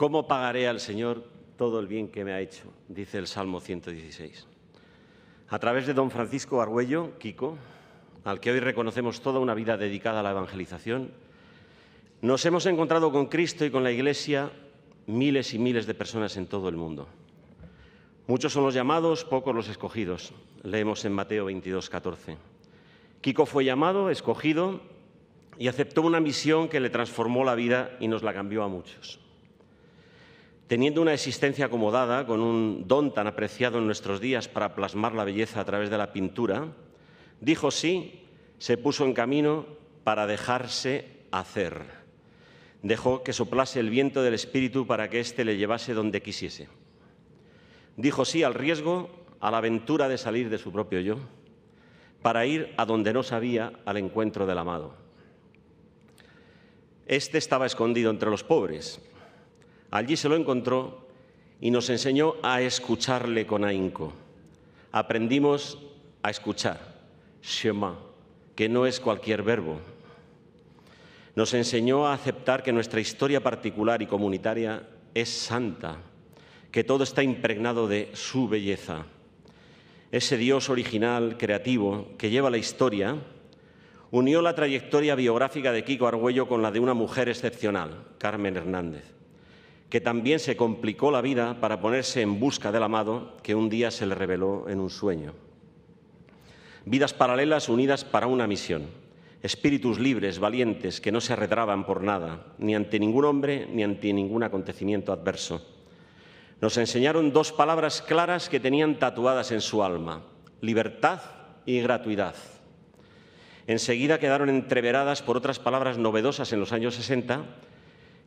¿Cómo pagaré al Señor todo el bien que me ha hecho? Dice el Salmo 116. A través de don Francisco Argüello, Kiko, al que hoy reconocemos toda una vida dedicada a la evangelización, nos hemos encontrado con Cristo y con la Iglesia miles y miles de personas en todo el mundo. Muchos son los llamados, pocos los escogidos. Leemos en Mateo 22, 14. Kiko fue llamado, escogido y aceptó una misión que le transformó la vida y nos la cambió a muchos teniendo una existencia acomodada, con un don tan apreciado en nuestros días para plasmar la belleza a través de la pintura, dijo sí, se puso en camino para dejarse hacer. Dejó que soplase el viento del espíritu para que éste le llevase donde quisiese. Dijo sí al riesgo, a la aventura de salir de su propio yo, para ir a donde no sabía al encuentro del amado. Este estaba escondido entre los pobres, Allí se lo encontró y nos enseñó a escucharle con ahínco. Aprendimos a escuchar, Shema, que no es cualquier verbo. Nos enseñó a aceptar que nuestra historia particular y comunitaria es santa, que todo está impregnado de su belleza. Ese Dios original, creativo, que lleva la historia, unió la trayectoria biográfica de Kiko Argüello con la de una mujer excepcional, Carmen Hernández que también se complicó la vida para ponerse en busca del amado que un día se le reveló en un sueño. Vidas paralelas unidas para una misión. Espíritus libres, valientes, que no se arredraban por nada, ni ante ningún hombre, ni ante ningún acontecimiento adverso. Nos enseñaron dos palabras claras que tenían tatuadas en su alma, libertad y gratuidad. Enseguida quedaron entreveradas por otras palabras novedosas en los años 60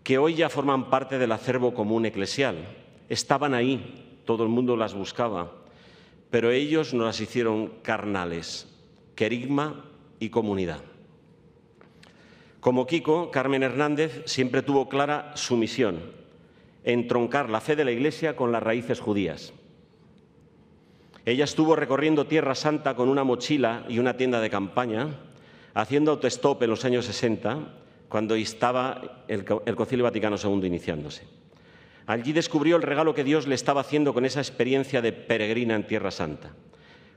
que hoy ya forman parte del acervo común eclesial. Estaban ahí, todo el mundo las buscaba, pero ellos no las hicieron carnales, querigma y comunidad. Como Kiko, Carmen Hernández siempre tuvo clara su misión, entroncar la fe de la Iglesia con las raíces judías. Ella estuvo recorriendo Tierra Santa con una mochila y una tienda de campaña, haciendo autostop en los años 60 cuando estaba el, Concilio Vaticano II iniciándose. Allí descubrió el regalo que Dios le estaba haciendo con esa experiencia de peregrina en Tierra Santa.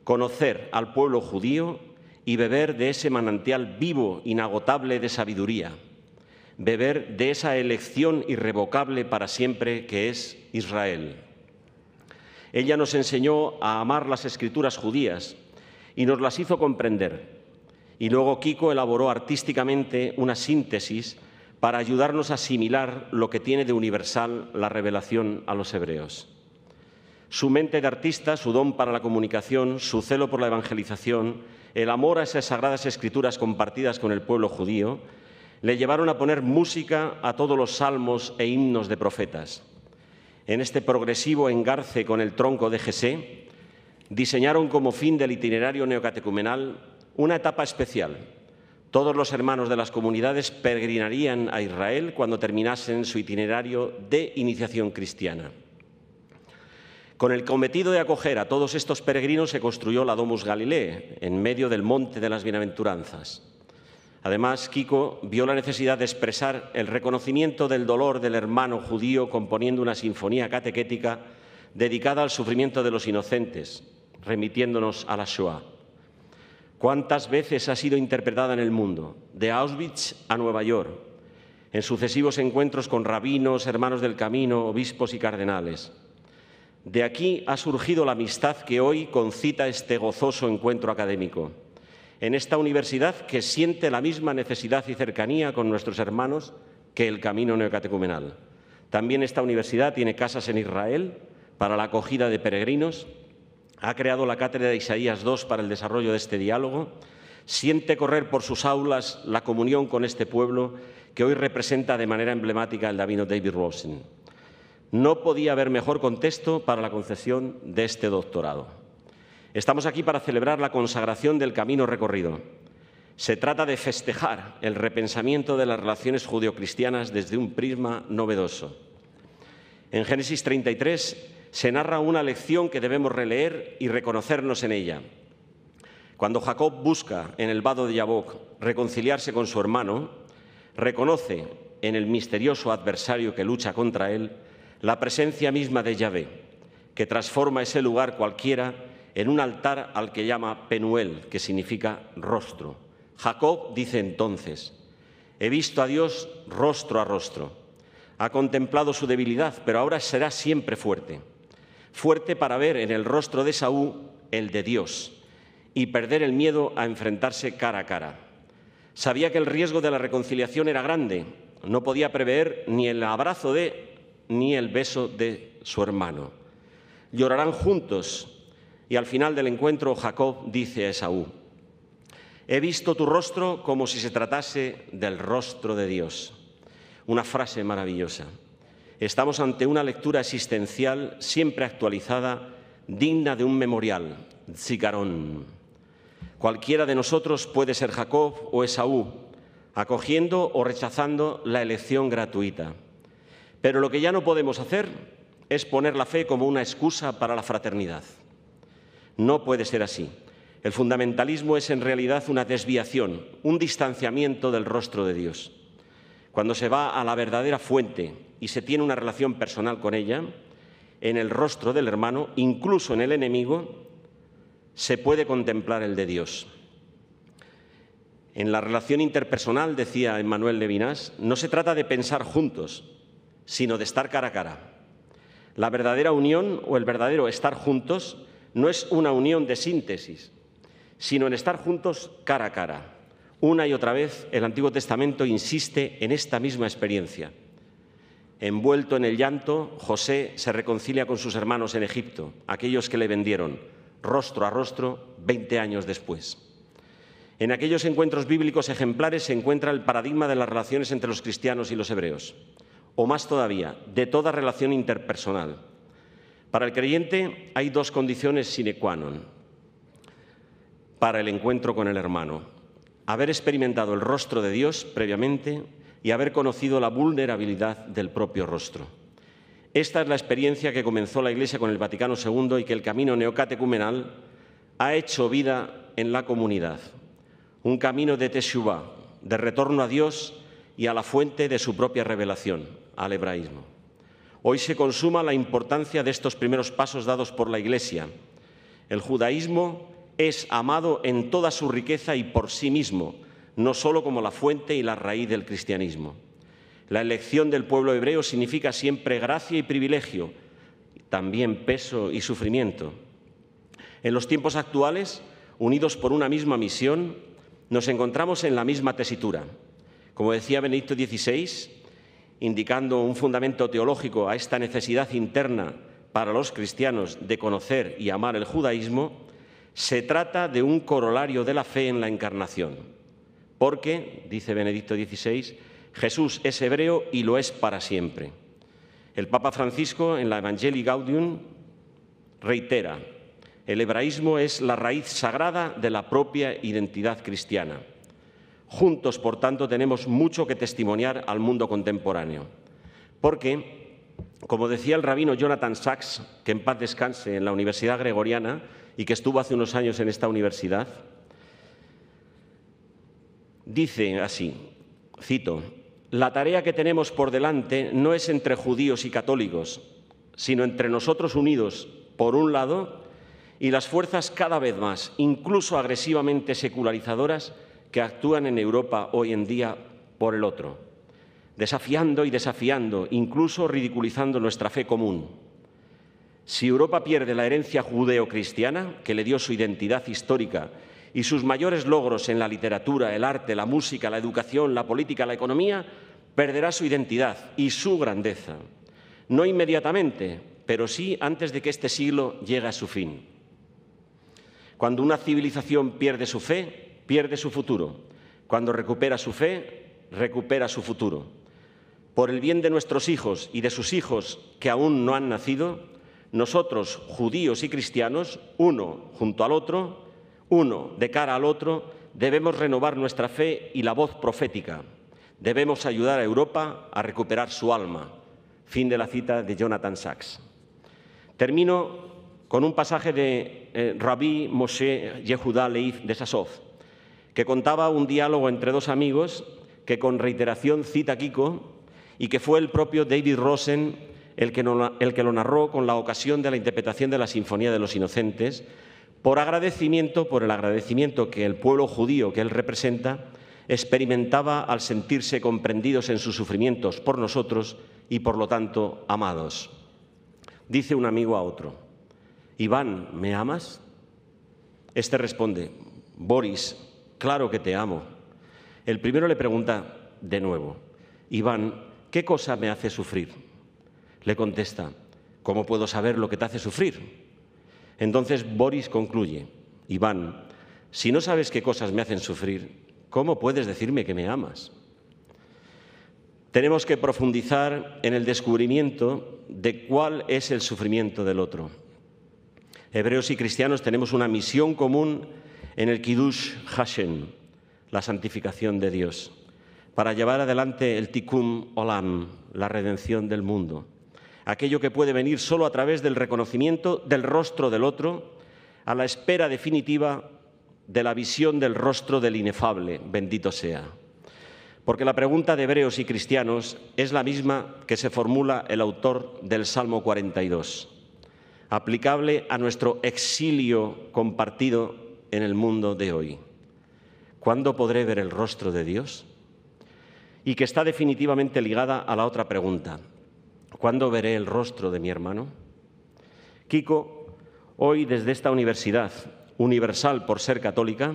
Conocer al pueblo judío y beber de ese manantial vivo, inagotable de sabiduría. Beber de esa elección irrevocable para siempre que es Israel. Ella nos enseñó a amar las escrituras judías y nos las hizo comprender y luego Kiko elaboró artísticamente una síntesis para ayudarnos a asimilar lo que tiene de universal la revelación a los hebreos. Su mente de artista, su don para la comunicación, su celo por la evangelización, el amor a esas sagradas escrituras compartidas con el pueblo judío, le llevaron a poner música a todos los salmos e himnos de profetas. En este progresivo engarce con el tronco de Jesé, diseñaron como fin del itinerario neocatecumenal una etapa especial. Todos los hermanos de las comunidades peregrinarían a Israel cuando terminasen su itinerario de iniciación cristiana. Con el cometido de acoger a todos estos peregrinos se construyó la Domus Galilei en medio del Monte de las Bienaventuranzas. Además, Kiko vio la necesidad de expresar el reconocimiento del dolor del hermano judío componiendo una sinfonía catequética dedicada al sufrimiento de los inocentes, remitiéndonos a la Shoah. ¿Cuántas veces ha sido interpretada en el mundo? De Auschwitz a Nueva York, en sucesivos encuentros con rabinos, hermanos del camino, obispos y cardenales. De aquí ha surgido la amistad que hoy concita este gozoso encuentro académico. En esta universidad que siente la misma necesidad y cercanía con nuestros hermanos que el camino neocatecumenal. También esta universidad tiene casas en Israel para la acogida de peregrinos ha creado la Cátedra de Isaías II para el desarrollo de este diálogo, siente correr por sus aulas la comunión con este pueblo que hoy representa de manera emblemática el Davino David Rosen. No podía haber mejor contexto para la concesión de este doctorado. Estamos aquí para celebrar la consagración del camino recorrido. Se trata de festejar el repensamiento de las relaciones judio-cristianas desde un prisma novedoso. En Génesis 33, se narra una lección que debemos releer y reconocernos en ella. Cuando Jacob busca en el vado de Yabok reconciliarse con su hermano, reconoce en el misterioso adversario que lucha contra él la presencia misma de Yahvé, que transforma ese lugar cualquiera en un altar al que llama Penuel, que significa rostro. Jacob dice entonces, he visto a Dios rostro a rostro, ha contemplado su debilidad, pero ahora será siempre fuerte fuerte para ver en el rostro de Saúl el de Dios y perder el miedo a enfrentarse cara a cara. Sabía que el riesgo de la reconciliación era grande, no podía prever ni el abrazo de ni el beso de su hermano. Llorarán juntos y al final del encuentro Jacob dice a Esaú, he visto tu rostro como si se tratase del rostro de Dios. Una frase maravillosa estamos ante una lectura existencial siempre actualizada, digna de un memorial, Zicarón. Cualquiera de nosotros puede ser Jacob o Esaú, acogiendo o rechazando la elección gratuita. Pero lo que ya no podemos hacer es poner la fe como una excusa para la fraternidad. No puede ser así. El fundamentalismo es en realidad una desviación, un distanciamiento del rostro de Dios. Cuando se va a la verdadera fuente y se tiene una relación personal con ella, en el rostro del hermano, incluso en el enemigo, se puede contemplar el de Dios. En la relación interpersonal, decía Emmanuel Levinas, no se trata de pensar juntos, sino de estar cara a cara. La verdadera unión o el verdadero estar juntos no es una unión de síntesis, sino en estar juntos cara a cara. Una y otra vez el Antiguo Testamento insiste en esta misma experiencia. Envuelto en el llanto, José se reconcilia con sus hermanos en Egipto, aquellos que le vendieron, rostro a rostro, 20 años después. En aquellos encuentros bíblicos ejemplares se encuentra el paradigma de las relaciones entre los cristianos y los hebreos, o más todavía, de toda relación interpersonal. Para el creyente hay dos condiciones sine qua non para el encuentro con el hermano haber experimentado el rostro de Dios previamente y haber conocido la vulnerabilidad del propio rostro. Esta es la experiencia que comenzó la Iglesia con el Vaticano II y que el camino neocatecumenal ha hecho vida en la comunidad. Un camino de Teshuvah, de retorno a Dios y a la fuente de su propia revelación, al hebraísmo. Hoy se consuma la importancia de estos primeros pasos dados por la Iglesia. El judaísmo es amado en toda su riqueza y por sí mismo, no solo como la fuente y la raíz del cristianismo. La elección del pueblo hebreo significa siempre gracia y privilegio, también peso y sufrimiento. En los tiempos actuales, unidos por una misma misión, nos encontramos en la misma tesitura. Como decía Benedicto XVI, indicando un fundamento teológico a esta necesidad interna para los cristianos de conocer y amar el judaísmo, se trata de un corolario de la fe en la encarnación, porque, dice Benedicto XVI, Jesús es hebreo y lo es para siempre. El Papa Francisco, en la Evangelii Gaudium, reitera, el hebraísmo es la raíz sagrada de la propia identidad cristiana. Juntos, por tanto, tenemos mucho que testimoniar al mundo contemporáneo, porque, como decía el rabino Jonathan Sachs, que en paz descanse en la Universidad Gregoriana, y que estuvo hace unos años en esta universidad, dice así, cito, la tarea que tenemos por delante no es entre judíos y católicos, sino entre nosotros unidos, por un lado, y las fuerzas cada vez más, incluso agresivamente secularizadoras, que actúan en Europa hoy en día por el otro, desafiando y desafiando, incluso ridiculizando nuestra fe común. Si Europa pierde la herencia judeocristiana, que le dio su identidad histórica, y sus mayores logros en la literatura, el arte, la música, la educación, la política, la economía, perderá su identidad y su grandeza. No inmediatamente, pero sí antes de que este siglo llegue a su fin. Cuando una civilización pierde su fe, pierde su futuro. Cuando recupera su fe, recupera su futuro. Por el bien de nuestros hijos y de sus hijos que aún no han nacido, nosotros, judíos y cristianos, uno junto al otro, uno de cara al otro, debemos renovar nuestra fe y la voz profética. Debemos ayudar a Europa a recuperar su alma. Fin de la cita de Jonathan Sachs. Termino con un pasaje de eh, Rabbi Moshe Yehuda Leif de Sasov, que contaba un diálogo entre dos amigos que con reiteración cita Kiko y que fue el propio David Rosen el que, lo narró con la ocasión de la interpretación de la Sinfonía de los Inocentes, por agradecimiento, por el agradecimiento que el pueblo judío que él representa experimentaba al sentirse comprendidos en sus sufrimientos por nosotros y por lo tanto amados. Dice un amigo a otro, Iván, ¿me amas? Este responde, Boris, claro que te amo. El primero le pregunta de nuevo, Iván, ¿qué cosa me hace sufrir? Le contesta, ¿cómo puedo saber lo que te hace sufrir? Entonces Boris concluye, Iván, si no sabes qué cosas me hacen sufrir, ¿cómo puedes decirme que me amas? Tenemos que profundizar en el descubrimiento de cuál es el sufrimiento del otro. Hebreos y cristianos tenemos una misión común en el Kiddush Hashem, la santificación de Dios, para llevar adelante el Tikkun Olam, la redención del mundo aquello que puede venir solo a través del reconocimiento del rostro del otro, a la espera definitiva de la visión del rostro del inefable, bendito sea. Porque la pregunta de hebreos y cristianos es la misma que se formula el autor del Salmo 42, aplicable a nuestro exilio compartido en el mundo de hoy. ¿Cuándo podré ver el rostro de Dios? Y que está definitivamente ligada a la otra pregunta, ¿Cuándo veré el rostro de mi hermano? Kiko, hoy desde esta universidad, universal por ser católica,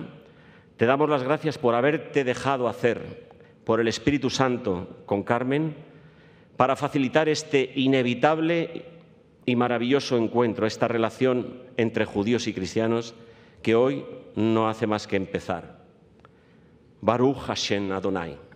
te damos las gracias por haberte dejado hacer por el Espíritu Santo con Carmen para facilitar este inevitable y maravilloso encuentro, esta relación entre judíos y cristianos que hoy no hace más que empezar. Baruch Hashem Adonai.